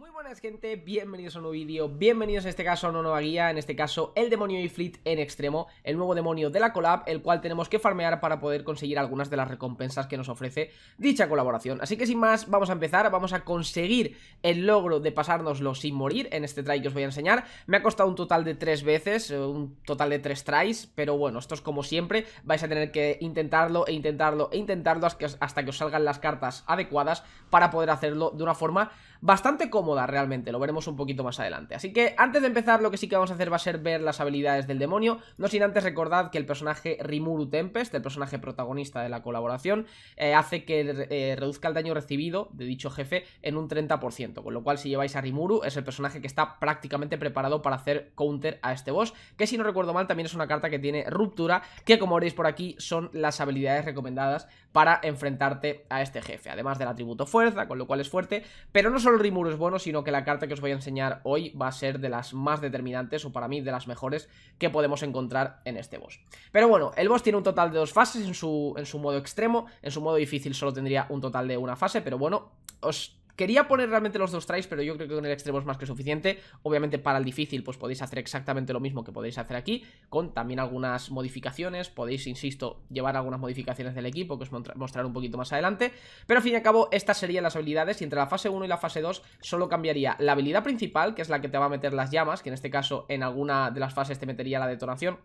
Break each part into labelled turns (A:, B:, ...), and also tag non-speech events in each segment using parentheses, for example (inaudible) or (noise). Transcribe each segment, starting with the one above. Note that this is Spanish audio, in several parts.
A: Muy buenas gente, bienvenidos a un nuevo vídeo, bienvenidos en este caso a una nueva guía, en este caso el demonio fleet en extremo, el nuevo demonio de la collab, el cual tenemos que farmear para poder conseguir algunas de las recompensas que nos ofrece dicha colaboración. Así que sin más, vamos a empezar, vamos a conseguir el logro de pasárnoslo sin morir en este try que os voy a enseñar. Me ha costado un total de tres veces, eh, un total de tres tries, pero bueno, esto es como siempre, vais a tener que intentarlo e intentarlo e intentarlo hasta que os salgan las cartas adecuadas para poder hacerlo de una forma bastante cómoda realmente, lo veremos un poquito más adelante. Así que antes de empezar lo que sí que vamos a hacer va a ser ver las habilidades del demonio, no sin antes recordad que el personaje Rimuru Tempest, el personaje protagonista de la colaboración, eh, hace que eh, reduzca el daño recibido de dicho jefe en un 30%, con lo cual si lleváis a Rimuru es el personaje que está prácticamente preparado para hacer counter a este boss, que si no recuerdo mal también es una carta que tiene ruptura, que como veréis por aquí son las habilidades recomendadas para enfrentarte a este jefe, además del atributo fuerza, con lo cual es fuerte, pero no solo el Rimuru es bueno, sino que la carta que os voy a enseñar hoy va a ser de las más determinantes, o para mí de las mejores, que podemos encontrar en este boss. Pero bueno, el boss tiene un total de dos fases en su, en su modo extremo, en su modo difícil solo tendría un total de una fase, pero bueno, os Quería poner realmente los dos tries, pero yo creo que con el extremo es más que suficiente. Obviamente para el difícil pues podéis hacer exactamente lo mismo que podéis hacer aquí, con también algunas modificaciones. Podéis, insisto, llevar algunas modificaciones del equipo que os mostraré un poquito más adelante. Pero al fin y al cabo, estas serían las habilidades y entre la fase 1 y la fase 2 solo cambiaría la habilidad principal, que es la que te va a meter las llamas, que en este caso en alguna de las fases te metería la detonación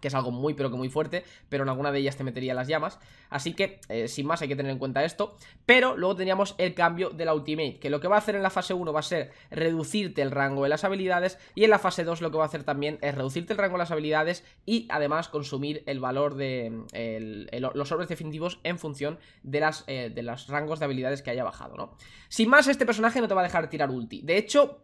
A: que es algo muy pero que muy fuerte, pero en alguna de ellas te metería las llamas, así que eh, sin más hay que tener en cuenta esto, pero luego teníamos el cambio de la ultimate, que lo que va a hacer en la fase 1 va a ser reducirte el rango de las habilidades y en la fase 2 lo que va a hacer también es reducirte el rango de las habilidades y además consumir el valor de los sobres definitivos en función de las eh, de los rangos de habilidades que haya bajado, ¿no? Sin más, este personaje no te va a dejar tirar ulti, de hecho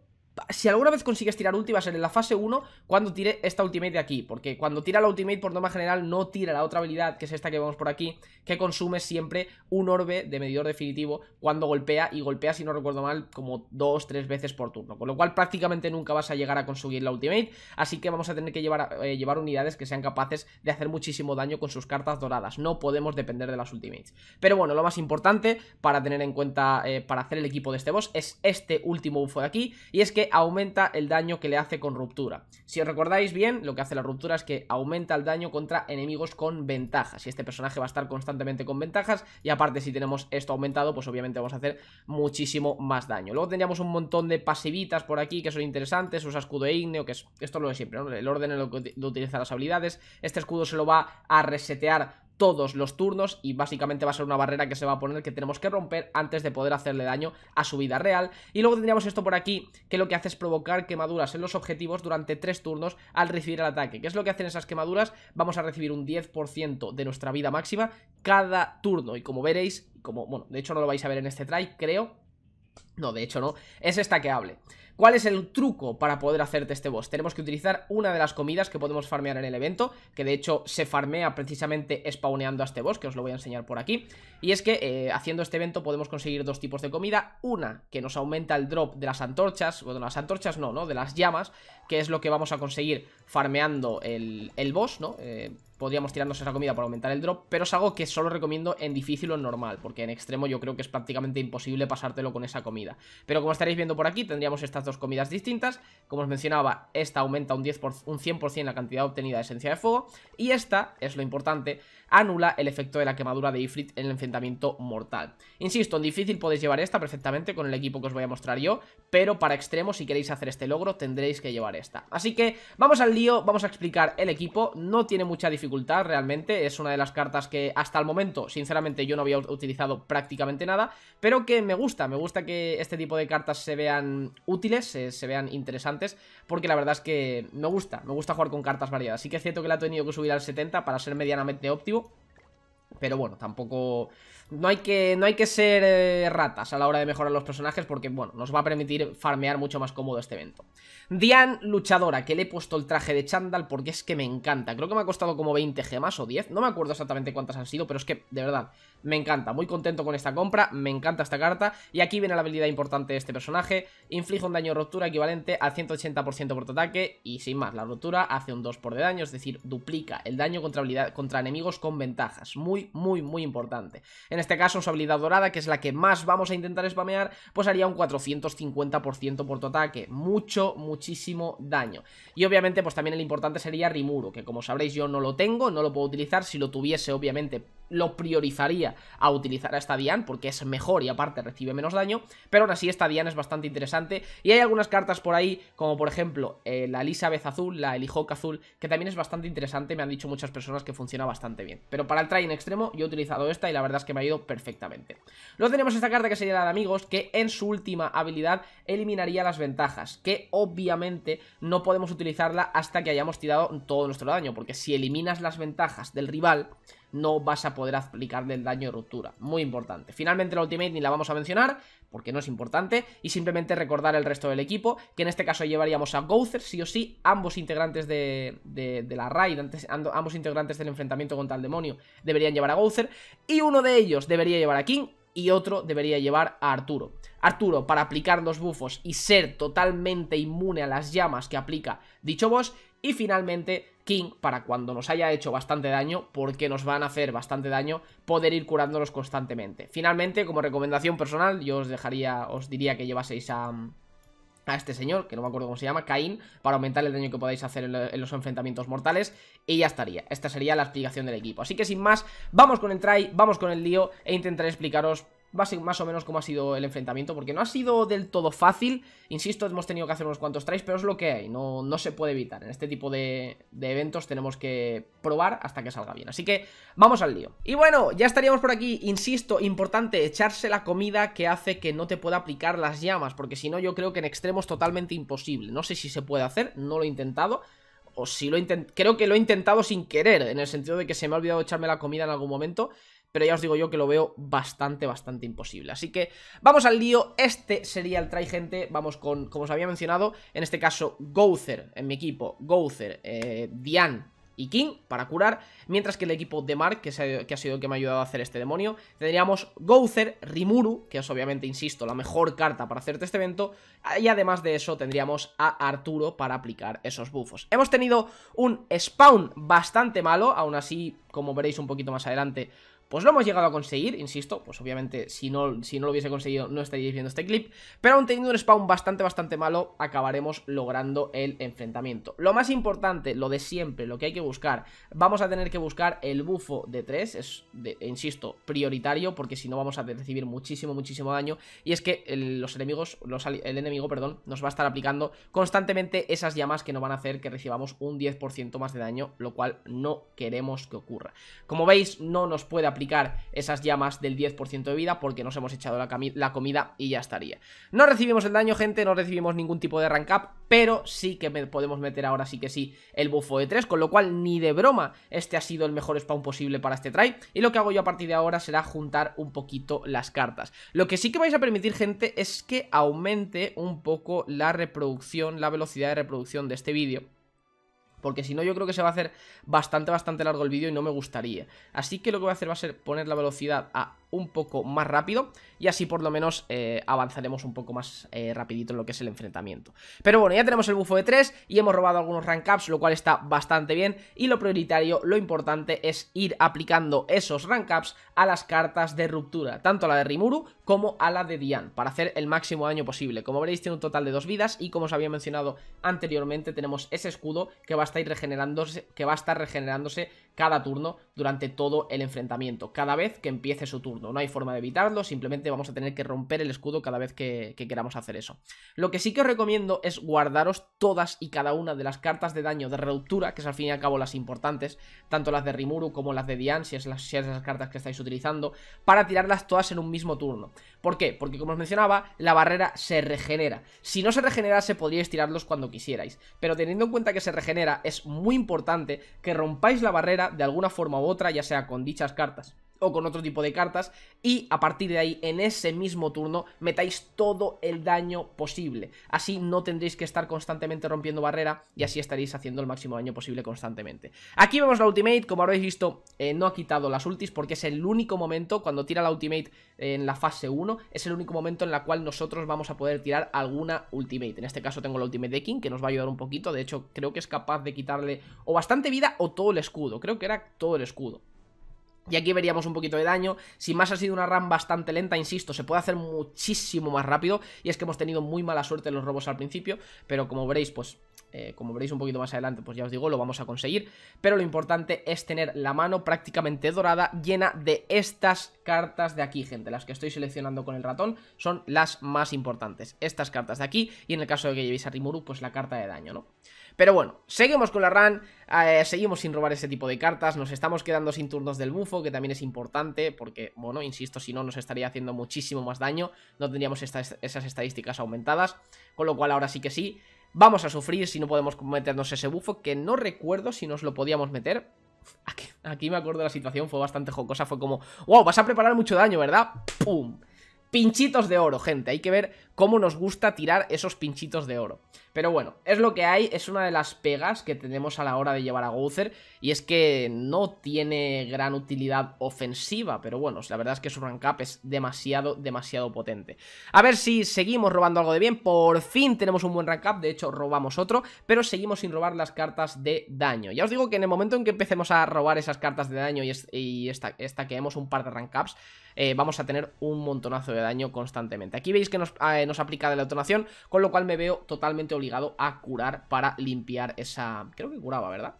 A: si alguna vez consigues tirar ulti va a ser en la fase 1 cuando tire esta ultimate de aquí, porque cuando tira la ultimate por norma general no tira la otra habilidad, que es esta que vemos por aquí, que consume siempre un orbe de medidor definitivo cuando golpea, y golpea si no recuerdo mal como 2-3 veces por turno, con lo cual prácticamente nunca vas a llegar a conseguir la ultimate, así que vamos a tener que llevar, eh, llevar unidades que sean capaces de hacer muchísimo daño con sus cartas doradas, no podemos depender de las ultimates. Pero bueno, lo más importante para tener en cuenta eh, para hacer el equipo de este boss es este último bufo de aquí, y es que aumenta el daño que le hace con ruptura. Si os recordáis bien, lo que hace la ruptura es que aumenta el daño contra enemigos con ventajas. Y este personaje va a estar constantemente con ventajas. Y aparte, si tenemos esto aumentado, pues obviamente vamos a hacer muchísimo más daño. Luego tendríamos un montón de pasivitas por aquí que son interesantes. Usa escudo ígneo, que es esto lo de siempre, El orden en lo que utilizar las habilidades. Este escudo se lo va a resetear todos los turnos y básicamente va a ser una barrera que se va a poner que tenemos que romper antes de poder hacerle daño a su vida real y luego tendríamos esto por aquí que lo que hace es provocar quemaduras en los objetivos durante tres turnos al recibir el ataque ¿qué es lo que hacen esas quemaduras? vamos a recibir un 10% de nuestra vida máxima cada turno y como veréis como bueno de hecho no lo vais a ver en este try creo no, de hecho no, es esta que hable. ¿Cuál es el truco para poder hacerte este boss? Tenemos que utilizar una de las comidas que podemos farmear en el evento, que de hecho se farmea precisamente spawneando a este boss, que os lo voy a enseñar por aquí. Y es que eh, haciendo este evento podemos conseguir dos tipos de comida. Una, que nos aumenta el drop de las antorchas, bueno, las antorchas no, ¿no? De las llamas, que es lo que vamos a conseguir farmeando el, el boss, ¿no? Eh, podríamos tirarnos esa comida para aumentar el drop, pero es algo que solo recomiendo en difícil o en normal, porque en extremo yo creo que es prácticamente imposible pasártelo con esa comida. Pero como estaréis viendo por aquí, tendríamos estas dos comidas distintas, como os mencionaba, esta aumenta un, 10 un 100% la cantidad obtenida de esencia de fuego, y esta, es lo importante, anula el efecto de la quemadura de Ifrit en el enfrentamiento mortal. Insisto, en difícil podéis llevar esta perfectamente con el equipo que os voy a mostrar yo, pero para extremo, si queréis hacer este logro, tendréis que llevar esta. Así que vamos al lío, vamos a explicar el equipo, no tiene mucha dificultad realmente, es una de las cartas que hasta el momento, sinceramente, yo no había utilizado prácticamente nada, pero que me gusta, me gusta que este tipo de cartas se vean útiles, se, vean interesantes, porque la verdad es que me gusta, me gusta jugar con cartas variadas, así que es cierto que la he tenido que subir al 70 para ser medianamente óptimo, pero bueno, tampoco. No hay que, no hay que ser eh, ratas a la hora de mejorar los personajes porque, bueno, nos va a permitir farmear mucho más cómodo este evento. Dian, luchadora, que le he puesto el traje de Chandal porque es que me encanta. Creo que me ha costado como 20 gemas o 10. No me acuerdo exactamente cuántas han sido, pero es que, de verdad, me encanta. Muy contento con esta compra, me encanta esta carta. Y aquí viene la habilidad importante de este personaje. Inflige un daño de rotura equivalente al 180% por tu ataque y, sin más, la rotura hace un 2 por de daño, es decir, duplica el daño contra, habilidad, contra enemigos con ventajas. Muy muy, muy, importante. En este caso, su habilidad dorada, que es la que más vamos a intentar spamear, pues haría un 450% por tu ataque. Mucho, muchísimo daño. Y obviamente, pues también el importante sería Rimuro, que como sabréis yo no lo tengo, no lo puedo utilizar. Si lo tuviese, obviamente, lo priorizaría a utilizar a esta Dian, porque es mejor y aparte recibe menos daño. Pero aún así, esta Dian es bastante interesante. Y hay algunas cartas por ahí, como por ejemplo eh, la Elizabeth azul, la Elihoc azul, que también es bastante interesante. Me han dicho muchas personas que funciona bastante bien. Pero para el Trainex yo he utilizado esta y la verdad es que me ha ido perfectamente. Luego tenemos esta carta que sería de amigos, que en su última habilidad eliminaría las ventajas, que obviamente no podemos utilizarla hasta que hayamos tirado todo nuestro daño, porque si eliminas las ventajas del rival no vas a poder aplicarle el daño de ruptura. Muy importante. Finalmente la ultimate ni la vamos a mencionar porque no es importante y simplemente recordar el resto del equipo que en este caso llevaríamos a Gouther, sí o sí, ambos integrantes de, la raid, ambos integrantes del enfrentamiento contra el demonio deberían llevar a Gouther y uno de ellos debería llevar a King y otro debería llevar a Arturo. Arturo, para aplicar los bufos y ser totalmente inmune a las llamas que aplica dicho boss. Y finalmente, King para cuando nos haya hecho bastante daño, porque nos van a hacer bastante daño, poder ir curándolos constantemente. Finalmente, como recomendación personal, yo os dejaría, os diría que llevaseis a a este señor, que no me acuerdo cómo se llama, Cain, para aumentar el daño que podáis hacer en, los enfrentamientos mortales, y ya estaría. Esta sería la explicación del equipo. Así que sin más, vamos con el try, vamos con el lío, e intentaré explicaros más o menos como ha sido el enfrentamiento, porque no ha sido del todo fácil, insisto, hemos tenido que hacer unos cuantos tries, pero es lo que hay, no, se puede evitar, en este tipo de, eventos tenemos que probar hasta que salga bien, así que vamos al lío. Y bueno, ya estaríamos por aquí, insisto, importante echarse la comida que hace que no te pueda aplicar las llamas, porque si no yo creo que en extremo es totalmente imposible, no sé si se puede hacer, no lo he intentado, o si lo creo que lo he intentado sin querer, en el sentido de que se me ha olvidado echarme la comida en algún momento, pero ya os digo yo que lo veo bastante, bastante imposible. Así que vamos al lío, este sería el traigente, vamos con, como os había mencionado, en este caso Gouther en mi equipo, Gouther, eh, Dian y King para curar, mientras que el equipo de Mark, que, que, ha sido el que me ha ayudado a hacer este demonio, tendríamos Gouther, Rimuru, que es obviamente, insisto, la mejor carta para hacerte este evento, y además de eso tendríamos a Arturo para aplicar esos buffos. Hemos tenido un spawn bastante malo, aún así, como veréis un poquito más adelante, pues lo hemos llegado a conseguir, insisto, pues obviamente si no, si no lo hubiese conseguido no estaríais viendo este clip, pero aún teniendo un spawn bastante, bastante malo, acabaremos logrando el enfrentamiento. Lo más importante, lo de siempre, lo que hay que buscar, vamos a tener que buscar el bufo de 3, es, de, insisto, prioritario, porque si no vamos a recibir muchísimo, muchísimo daño, y es que el, los enemigos, el enemigo, perdón, nos va a estar aplicando constantemente esas llamas que nos van a hacer que recibamos un 10% más de daño, lo cual no queremos que ocurra. Como veis, no nos puede aplicar esas llamas del 10% de vida porque nos hemos echado la, comida y ya estaría. No recibimos el daño, gente, no recibimos ningún tipo de rank up, pero sí que podemos meter ahora sí que sí el bufo de 3, con lo cual ni de broma este ha sido el mejor spawn posible para este try. Y lo que hago yo a partir de ahora será juntar un poquito las cartas. Lo que sí que vais a permitir, gente, es que aumente un poco la reproducción, la velocidad de reproducción de este vídeo porque si no yo creo que se va a hacer bastante, bastante largo el vídeo y no me gustaría. Así que lo que voy a hacer va a ser poner la velocidad a un poco más rápido y así por lo menos eh, avanzaremos un poco más eh, rapidito en lo que es el enfrentamiento. Pero bueno, ya tenemos el bufo de 3 y hemos robado algunos rank ups, lo cual está bastante bien y lo prioritario, lo importante es ir aplicando esos rank ups a las cartas de ruptura, tanto a la de Rimuru como a la de Dian, para hacer el máximo daño posible. Como veréis tiene un total de dos vidas y como os había mencionado anteriormente tenemos ese escudo que va a estar regenerándose, que va a estar regenerándose cada turno durante todo el enfrentamiento, cada vez que empiece su turno. No hay forma de evitarlo, simplemente vamos a tener que romper el escudo cada vez que, queramos hacer eso. Lo que sí que os recomiendo es guardaros todas y cada una de las cartas de daño de ruptura, que es al fin y al cabo las importantes, tanto las de Rimuru como las de Dian, si es las, si las cartas que estáis utilizando, para tirarlas todas en un mismo turno. ¿Por qué? Porque como os mencionaba, la barrera se regenera. Si no se regenera se podríais tirarlos cuando quisierais, pero teniendo en cuenta que se regenera, es muy importante que rompáis la barrera de alguna forma u otra, ya sea con dichas cartas o con otro tipo de cartas y a partir de ahí en ese mismo turno metáis todo el daño posible. Así no tendréis que estar constantemente rompiendo barrera y así estaréis haciendo el máximo daño posible constantemente. Aquí vemos la ultimate, como habréis visto eh, no ha quitado las ultis porque es el único momento cuando tira la ultimate en la fase 1 es el único momento en la cual nosotros vamos a poder tirar alguna ultimate. En este caso tengo la ultimate de King que nos va a ayudar un poquito, de hecho creo que es capaz de quitarle o bastante vida o todo el escudo, creo que era todo el escudo. Y aquí veríamos un poquito de daño. Si más ha sido una RAM bastante lenta, insisto, se puede hacer muchísimo más rápido. Y es que hemos tenido muy mala suerte en los robos al principio. Pero como veréis, pues eh, como veréis un poquito más adelante, pues ya os digo, lo vamos a conseguir. Pero lo importante es tener la mano prácticamente dorada llena de estas cartas de aquí, gente. Las que estoy seleccionando con el ratón son las más importantes. Estas cartas de aquí y en el caso de que llevéis a Rimuru, pues la carta de daño, ¿no? Pero bueno, seguimos con la run, eh, seguimos sin robar ese tipo de cartas, nos estamos quedando sin turnos del bufo, que también es importante, porque, bueno, insisto, si no nos estaría haciendo muchísimo más daño, no tendríamos estas, esas estadísticas aumentadas, con lo cual ahora sí que sí, Vamos a sufrir si no podemos meternos ese bufo, que no recuerdo si nos lo podíamos meter. (laughs) Aquí, me acuerdo la situación, fue bastante jocosa, fue como, wow, vas a preparar mucho daño, ¿verdad? ¡Pum! Pinchitos de oro, gente, hay que ver cómo nos gusta tirar esos pinchitos de oro. Pero bueno, es lo que hay, es una de las pegas que tenemos a la hora de llevar a Gouther, y es que no tiene gran utilidad ofensiva, pero bueno, la verdad es que su rank up es demasiado, demasiado potente. A ver si seguimos robando algo de bien, por fin tenemos un buen rank up, de hecho robamos otro, pero seguimos sin robar las cartas de daño. Ya os digo que en el momento en que empecemos a robar esas cartas de daño y, esta, que hemos un par de rank ups, eh, vamos a tener un montonazo de daño constantemente. Aquí veis que nos... Eh, no se aplica de la detonación, con lo cual me veo totalmente obligado a curar para limpiar esa... Creo que curaba, ¿verdad?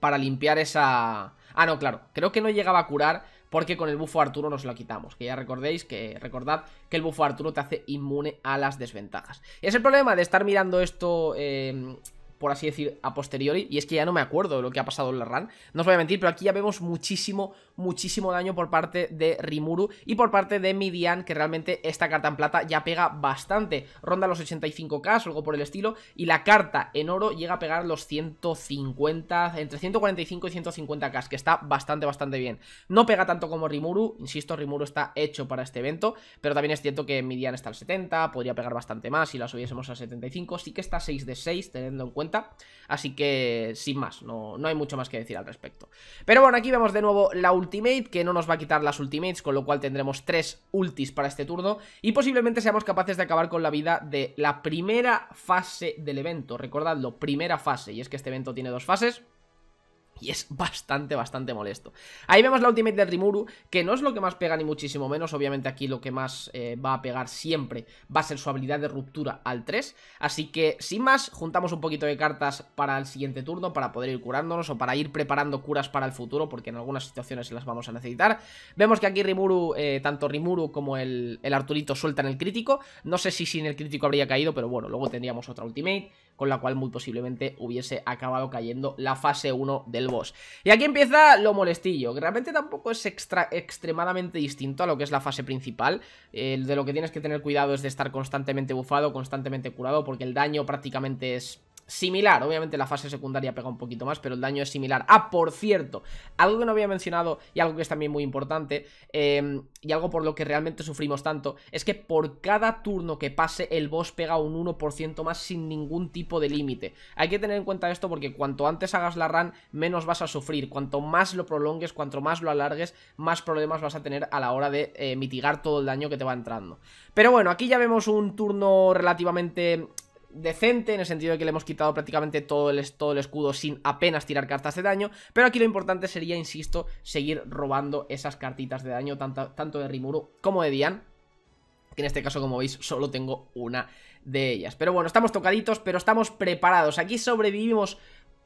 A: Para limpiar esa... Ah, no, claro, creo que no llegaba a curar porque con el bufo Arturo nos lo quitamos, que ya recordéis que recordad que el bufo Arturo te hace inmune a las desventajas. Es el problema de estar mirando esto... Eh, por así decir, a posteriori, y es que ya no me acuerdo de lo que ha pasado en la run, no os voy a mentir, pero aquí ya vemos muchísimo, muchísimo daño por parte de Rimuru y por parte de Midian, que realmente esta carta en plata ya pega bastante, ronda los 85k algo por el estilo, y la carta en oro llega a pegar los 150, entre 145 y 150k, que está bastante, bastante bien. No pega tanto como Rimuru, insisto, Rimuru está hecho para este evento, pero también es cierto que Midian está al 70, podría pegar bastante más si la subiésemos al 75, sí que está 6 de 6, teniendo en cuenta, así que sin más, no, no hay mucho más que decir al respecto. Pero bueno, aquí vemos de nuevo la última ultimate, que no nos va a quitar las ultimates, con lo cual tendremos tres ultis para este turno. Y posiblemente seamos capaces de acabar con la vida de la primera fase del evento. Recordadlo, primera fase. Y es que este evento tiene dos fases. Y es bastante, bastante molesto Ahí vemos la ultimate de Rimuru Que no es lo que más pega ni muchísimo menos Obviamente aquí lo que más eh, va a pegar siempre Va a ser su habilidad de ruptura al 3 Así que sin más Juntamos un poquito de cartas para el siguiente turno Para poder ir curándonos o para ir preparando curas para el futuro Porque en algunas situaciones las vamos a necesitar Vemos que aquí Rimuru eh, Tanto Rimuru como el, el Arturito sueltan el crítico No sé si sin el crítico habría caído Pero bueno, luego tendríamos otra ultimate con la cual muy posiblemente hubiese acabado cayendo la fase 1 del boss. Y aquí empieza lo molestillo, que realmente tampoco es extremadamente distinto a lo que es la fase principal, el de lo que tienes que tener cuidado es de estar constantemente bufado, constantemente curado, porque el daño prácticamente es similar. Obviamente la fase secundaria pega un poquito más, pero el daño es similar. Ah, por cierto, algo que no había mencionado y algo que es también muy importante em, y algo por lo que realmente sufrimos tanto es que por cada turno que pase el boss pega un 1% más sin ningún tipo de límite. Hay que tener en cuenta esto porque cuanto antes hagas la run, menos vas a sufrir. Cuanto más lo prolongues, cuanto más lo alargues, más problemas vas a tener a la hora de eh, mitigar todo el daño que te va entrando. Pero bueno, aquí ya vemos un turno relativamente decente en el sentido de que le hemos quitado prácticamente todo el, el escudo sin apenas tirar cartas de daño, pero aquí lo importante sería, insisto, seguir robando esas cartitas de daño tanto, tanto de Rimuru como de Dian, que en este caso como veis solo tengo una de ellas. Pero bueno, estamos tocaditos, pero estamos preparados, aquí sobrevivimos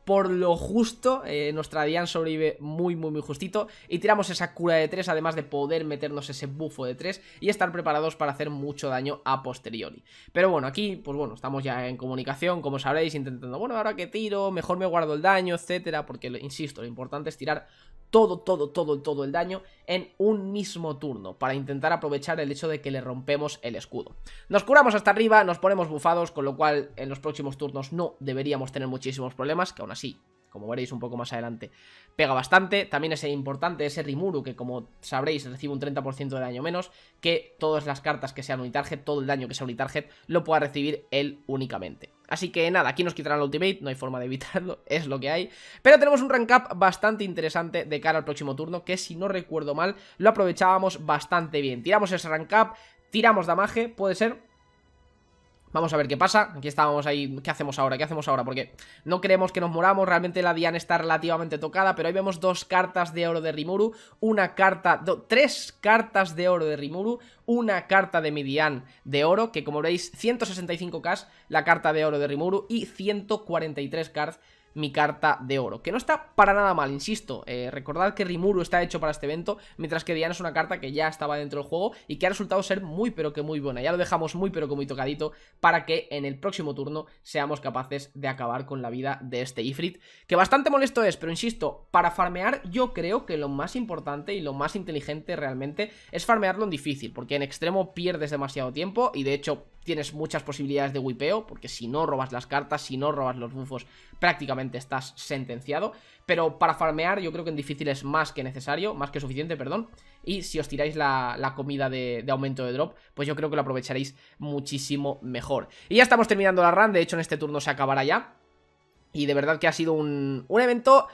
A: por lo justo. Eh, nuestra Diane sobrevive muy, muy, muy justito. Y tiramos esa cura de 3, además de poder meternos ese bufo de 3 y estar preparados para hacer mucho daño a posteriori. Pero bueno, aquí, pues bueno, estamos ya en comunicación, como sabréis, intentando, bueno, ahora que tiro, mejor me guardo el daño, etcétera, porque, insisto, lo importante es tirar todo, todo, todo, todo el daño en un mismo turno para intentar aprovechar el hecho de que le rompemos el escudo. Nos curamos hasta arriba, nos ponemos bufados, con lo cual en los próximos turnos no deberíamos tener muchísimos problemas, que aún así, como veréis un poco más adelante, pega bastante. También es importante ese Rimuru, que como sabréis recibe un 30% de daño menos, que todas las cartas que sean unitarget, todo el daño que sea unitarget, lo pueda recibir él únicamente. Así que nada, aquí nos quitarán el ultimate, no hay forma de evitarlo, (laughs) es lo que hay. Pero tenemos un rank up bastante interesante de cara al próximo turno, que si no recuerdo mal, lo aprovechábamos bastante bien. Tiramos ese rank up, tiramos damage, puede ser, Vamos a ver qué pasa. Aquí estábamos ahí. ¿Qué hacemos ahora? ¿Qué hacemos ahora? Porque no creemos que nos moramos. Realmente la Diana está relativamente tocada. Pero ahí vemos dos cartas de oro de Rimuru. Una carta. tres cartas de oro de Rimuru. Una carta de Midian de oro. Que como veis, 165k la carta de oro de Rimuru. Y 143 cards mi carta de oro. Que no está para nada mal, insisto. Eh, recordad que Rimuru está hecho para este evento, mientras que Diana es una carta que ya estaba dentro del juego y que ha resultado ser muy pero que muy buena. Ya lo dejamos muy pero que muy tocadito para que en el próximo turno seamos capaces de acabar con la vida de este Ifrit. Que bastante molesto es, pero insisto, para farmear yo creo que lo más importante y lo más inteligente realmente es farmearlo en difícil, porque en extremo pierdes demasiado tiempo y de hecho tienes muchas posibilidades de wipeo, porque si no robas las cartas, si no robas los bufos, prácticamente estás sentenciado. Pero para farmear yo creo que en difícil es más que necesario, más que suficiente, perdón. Y si os tiráis la, comida de, aumento de drop, pues yo creo que lo aprovecharéis muchísimo mejor. Y ya estamos terminando la run, de hecho en este turno se acabará ya. Y de verdad que ha sido un, evento...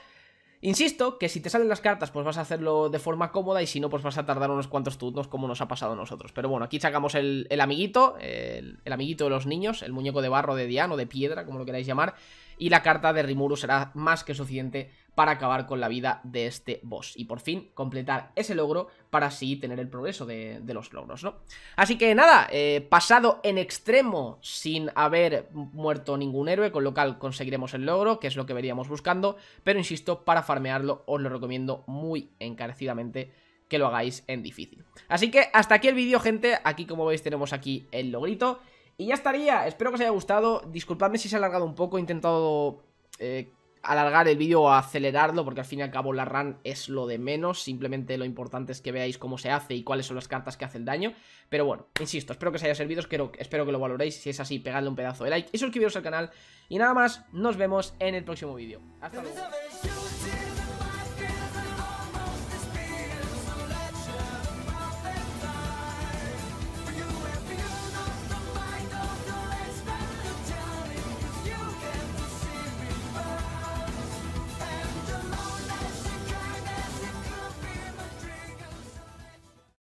A: Insisto que si te salen las cartas pues vas a hacerlo de forma cómoda y si no pues vas a tardar unos cuantos turnos como nos ha pasado a nosotros. Pero bueno, aquí sacamos el, amiguito, el, el amiguito de los niños, el muñeco de barro de Diano, de piedra, como lo queráis llamar y la carta de Rimuru será más que suficiente para acabar con la vida de este boss y por fin completar ese logro para así tener el progreso de, los logros, ¿no? Así que nada, eh, pasado en extremo sin haber muerto ningún héroe, con lo cual conseguiremos el logro, que es lo que veríamos buscando, pero insisto, para farmearlo os lo recomiendo muy encarecidamente que lo hagáis en difícil. Así que hasta aquí el vídeo, gente, aquí como veis tenemos aquí el logrito y ya estaría, espero que os haya gustado, disculpadme si se ha alargado un poco, he intentado eh, alargar el vídeo o acelerarlo porque al fin y al cabo la run es lo de menos, simplemente lo importante es que veáis cómo se hace y cuáles son las cartas que hacen daño, pero bueno, insisto, espero que os haya servido, espero, espero que lo valoréis, si es así pegadle un pedazo de like y suscribiros al canal y nada más, nos vemos en el próximo vídeo, hasta luego.